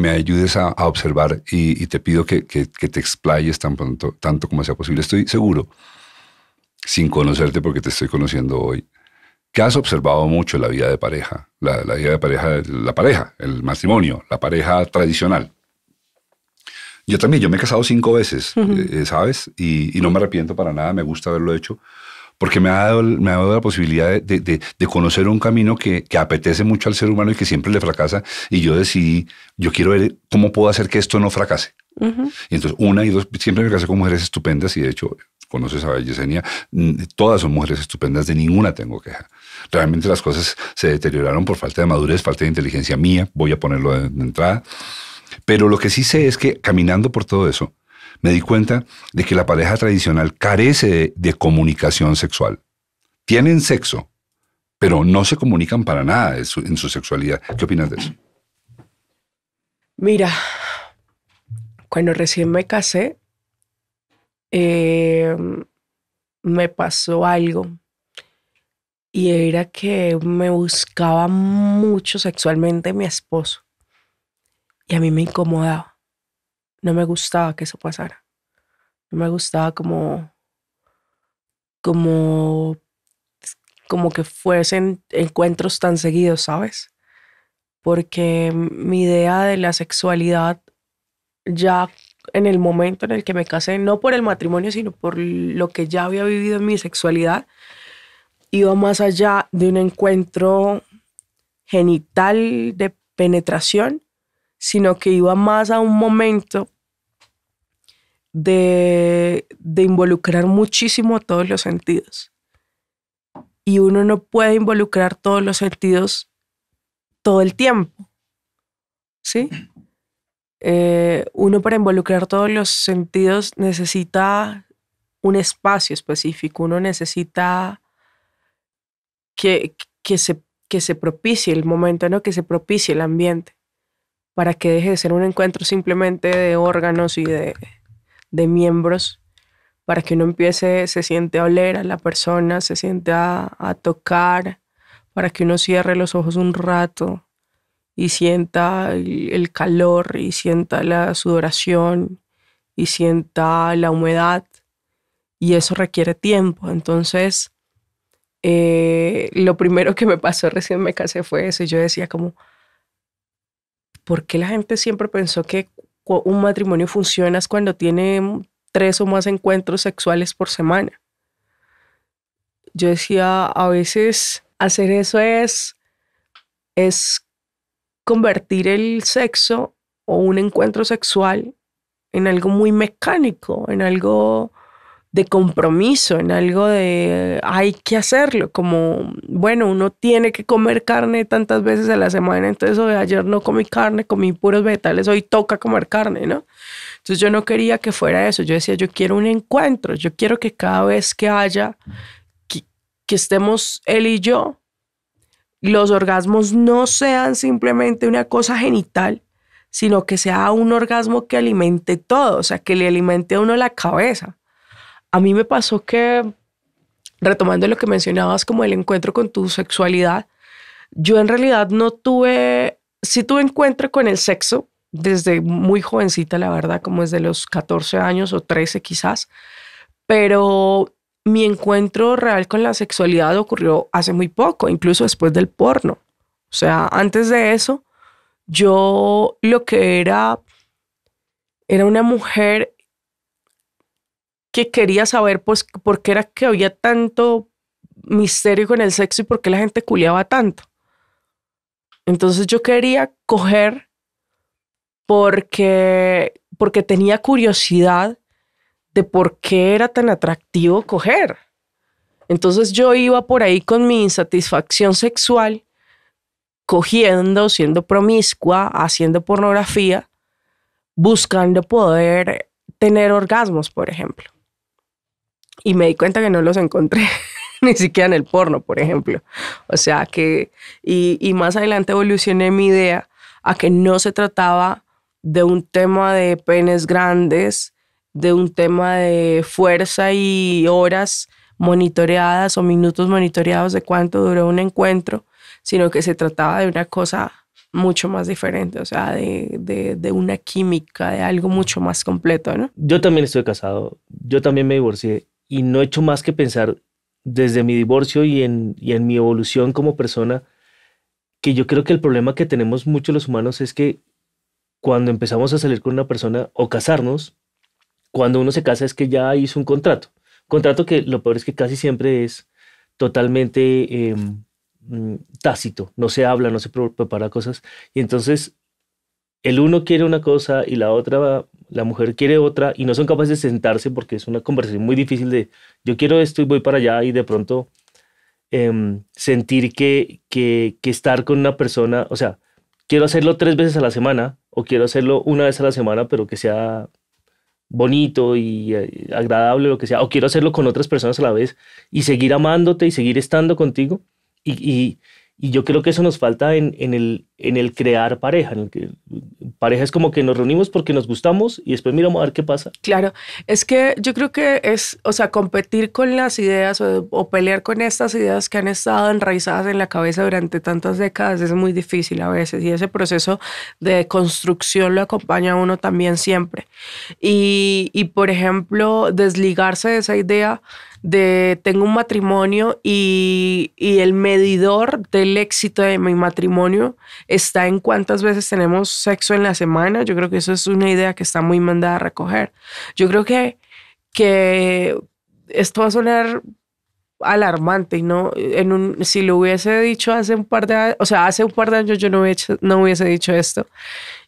me ayudes a, observar y, te pido que, te explayes tanto como sea posible. Estoy seguro, sin conocerte porque te estoy conociendo hoy, que has observado mucho la vida de pareja, la, vida de pareja, la pareja, el matrimonio, la pareja tradicional. Yo también, yo me he casado cinco veces, eh, eh, ¿sabes? y no me arrepiento para nada, me gusta haberlo hecho porque me ha dado, me ha dado la posibilidad de, de, conocer un camino que, que, apetece mucho al ser humano y que siempre le fracasa. Y yo decidí, yo quiero ver cómo puedo hacer que esto no fracase. Y entonces, una y dos, siempre me casé con mujeres estupendas y de hecho, conoces a Yesenia, todas son mujeres estupendas, de ninguna tengo queja. Realmente las cosas se deterioraron por falta de madurez, falta de inteligencia mía, voy a ponerlo de entrada. Pero lo que sí sé es que caminando por todo eso, me di cuenta de que la pareja tradicional carece de, comunicación sexual. Tienen sexo, pero no se comunican para nada en su sexualidad. ¿Qué opinas de eso? Mira, cuando recién me casé, em, me pasó algo. Y era que me buscaba mucho sexualmente mi esposo. Y a mí me incomodaba no me gustaba que eso pasara. No me gustaba como, como, como que fuesen encuentros tan seguidos, ¿sabes? Porque mi idea de la sexualidad ya en el momento en el que me casé, no por el matrimonio, sino por lo que ya había vivido en mi sexualidad, iba más allá de un encuentro genital de penetración sino que iba más a un momento de, involucrar muchísimo todos los sentidos. Y uno no puede involucrar todos los sentidos todo el tiempo. ¿Sí? Eh, uno para involucrar todos los sentidos necesita un espacio específico, uno necesita que, se, que se propicie el momento, ¿no? que se propicie el ambiente para que deje de ser un encuentro simplemente de órganos y de, miembros, para que uno empiece, se siente a oler a la persona, se siente a, tocar, para que uno cierre los ojos un rato y sienta el, calor y sienta la sudoración y sienta la humedad. Y eso requiere tiempo. Entonces, eh, lo primero que me pasó recién me casé fue eso. yo decía como, ¿por qué la gente siempre pensó que un matrimonio funciona cuando tiene tres o más encuentros sexuales por semana? Yo decía, a veces hacer eso es, es convertir el sexo o un encuentro sexual en algo muy mecánico, en algo de compromiso, en algo de hay que hacerlo, como, bueno, uno tiene que comer carne tantas veces a la semana, entonces ayer no comí carne, comí puros vegetales, hoy toca comer carne, ¿no? Entonces yo no quería que fuera eso, yo decía, yo quiero un encuentro, yo quiero que cada vez que haya, que estemos él y yo, los orgasmos no sean simplemente una cosa genital, sino que sea un orgasmo que alimente todo, o sea, que le alimente a uno la cabeza a mí me pasó que, retomando lo que mencionabas como el encuentro con tu sexualidad, yo en realidad no tuve, sí tuve encuentro con el sexo desde muy jovencita, la verdad, como desde los 14 años o 13 quizás, pero mi encuentro real con la sexualidad ocurrió hace muy poco, incluso después del porno. O sea, antes de eso, yo lo que era, era una mujer que quería saber pues por qué era que había tanto misterio con el sexo y por qué la gente culiaba tanto. Entonces yo quería coger porque, porque tenía curiosidad de por qué era tan atractivo coger. Entonces yo iba por ahí con mi insatisfacción sexual, cogiendo, siendo promiscua, haciendo pornografía, buscando poder tener orgasmos, por ejemplo y me di cuenta que no los encontré ni siquiera en el porno, por ejemplo. O sea que, y, y, más adelante evolucioné mi idea a que no se trataba de un tema de penes grandes, de un tema de fuerza y horas monitoreadas o minutos monitoreados de cuánto duró un encuentro, sino que se trataba de una cosa mucho más diferente, o sea, de, de, de una química, de algo mucho más completo, ¿no? Yo también estoy casado, yo también me divorcié y no he hecho más que pensar desde mi divorcio y en, en mi evolución como persona, que yo creo que el problema que tenemos muchos los humanos es que cuando empezamos a salir con una persona o casarnos, cuando uno se casa es que ya hizo un contrato. Contrato que lo peor es que casi siempre es totalmente em, mm, tácito, no se habla, no se prepara cosas. Y entonces el uno quiere una cosa y la otra, la mujer quiere otra, y no son capaces de sentarse porque es una conversación muy difícil de yo quiero esto y voy para allá y de pronto em, sentir que, que, estar con una persona, o sea, quiero hacerlo tres veces a la semana o quiero hacerlo una vez a la semana, pero que sea bonito y eh, agradable, lo que sea, o quiero hacerlo con otras personas a la vez y seguir amándote y seguir estando contigo. Y, yo creo que eso nos falta en, en, el, en el crear pareja. En el que, pareja es como que nos reunimos porque nos gustamos y después miramos a ver qué pasa. Claro, es que yo creo que es, o sea, competir con las ideas o, pelear con estas ideas que han estado enraizadas en la cabeza durante tantas décadas es muy difícil a veces y ese proceso de construcción lo acompaña a uno también siempre. Y, por ejemplo, desligarse de esa idea de tengo un matrimonio y, y, el medidor del éxito de mi matrimonio está en cuántas veces tenemos sexo en la semana. Yo creo que eso es una idea que está muy mandada a recoger. Yo creo que, esto va a sonar alarmante no en un, si lo hubiese dicho hace un par de años, o sea, hace un par de años yo no hubiese, no hubiese dicho esto.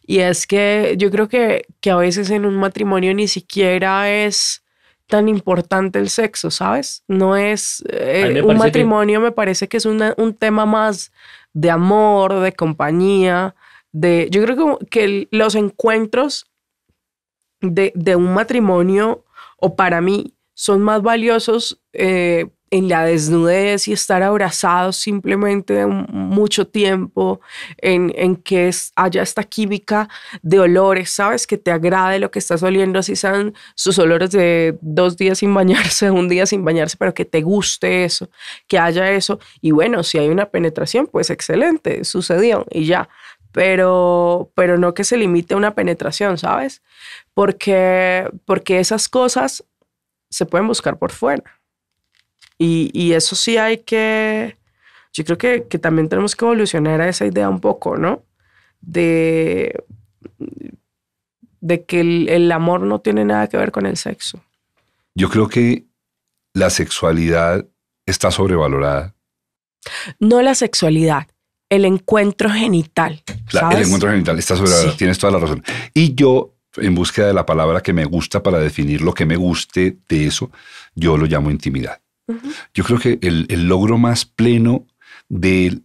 Y es que yo creo que, que a veces en un matrimonio ni siquiera es tan importante el sexo, ¿sabes? No es eh, un matrimonio, me parece que es un tema más de amor, de compañía, de... Yo creo que, los encuentros de, de, un matrimonio, o para mí, son más valiosos eh, en la desnudez y estar abrazados simplemente mucho tiempo, en, que es, haya esta química de olores, ¿sabes? Que te agrade lo que estás oliendo, así sean sus olores de dos días sin bañarse, un día sin bañarse, pero que te guste eso, que haya eso. Y bueno, si hay una penetración, pues excelente, sucedió y ya. Pero, pero no que se limite a una penetración, ¿sabes? Porque, porque esas cosas se pueden buscar por fuera. Y, eso sí hay que, yo creo que, también tenemos que evolucionar a esa idea un poco, ¿no? De, de que el, amor no tiene nada que ver con el sexo. Yo creo que la sexualidad está sobrevalorada. No la sexualidad, el encuentro genital. el encuentro genital está sobrevalorado, tienes toda la razón. Y yo, en búsqueda de la palabra que me gusta para definir lo que me guste de eso, yo lo llamo intimidad. Yo creo que el, logro más pleno de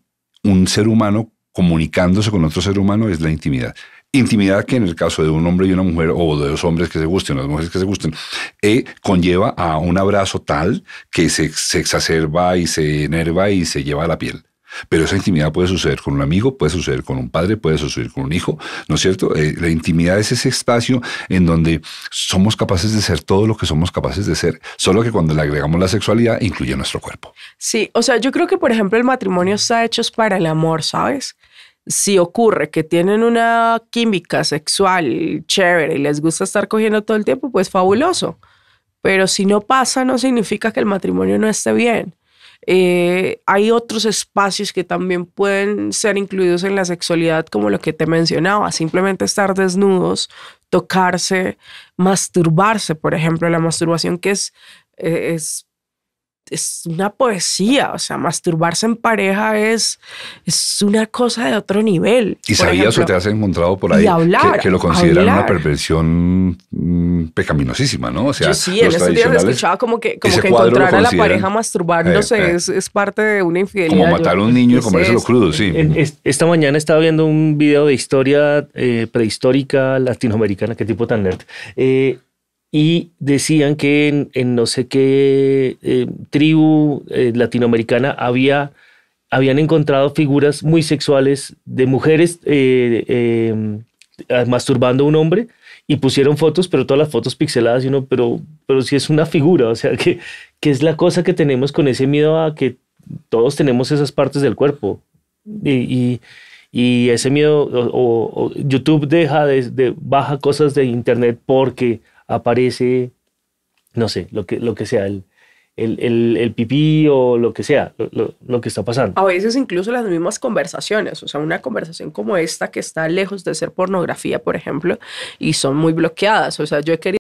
un ser humano comunicándose con otro ser humano es la intimidad. Intimidad que en el caso de un hombre y una mujer, o de dos hombres que se gusten, o mujeres que se gusten, eh, conlleva a un abrazo tal que se, se exacerba y se enerva y se lleva a la piel. Pero esa intimidad puede suceder con un amigo, puede suceder con un padre, puede suceder con un hijo, ¿no es cierto? Eh, la intimidad es ese espacio en donde somos capaces de ser todo lo que somos capaces de ser, solo que cuando le agregamos la sexualidad incluye nuestro cuerpo. Sí, o sea, yo creo que por ejemplo el matrimonio está hecho para el amor, ¿sabes? si ocurre que tienen una química sexual chévere y les gusta estar cogiendo todo el tiempo, pues fabuloso. Pero si no pasa, no significa que el matrimonio no esté bien. Eh, hay otros espacios que también pueden ser incluidos en la sexualidad, como lo que te mencionaba, simplemente estar desnudos, tocarse, masturbarse, por ejemplo, la masturbación que es, eh, es es una poesía, o sea, masturbarse en pareja es, es una cosa de otro nivel. ¿Y sabías o te has encontrado por ahí que, lo consideran una perversión mm, pecaminosísima, ¿no? O sea, sí, en día días escuchaba como que, como que encontrar a la pareja masturbándose eh, eh. Es, parte de una infidelidad. Como matar a un niño y lo crudo, sí. Esta mañana estaba viendo un video de historia eh, prehistórica latinoamericana, qué tipo tan nerd y decían que en, no sé qué eh, tribu eh, latinoamericana había, habían encontrado figuras muy sexuales de mujeres eh, ah, masturbando a un hombre y pusieron fotos, pero todas las fotos pixeladas y pero, pero si es una figura, o sea, que, que es la cosa que tenemos con ese miedo a que todos tenemos esas partes del cuerpo y, y ese miedo o, YouTube deja de, de, baja cosas de internet porque aparece, no sé, lo que, lo que sea, el, el, pipí o lo que sea, lo, lo, que está pasando. A veces incluso las mismas conversaciones, o sea, una conversación como esta que está lejos de ser pornografía, por ejemplo, y son muy bloqueadas. O sea, yo he querido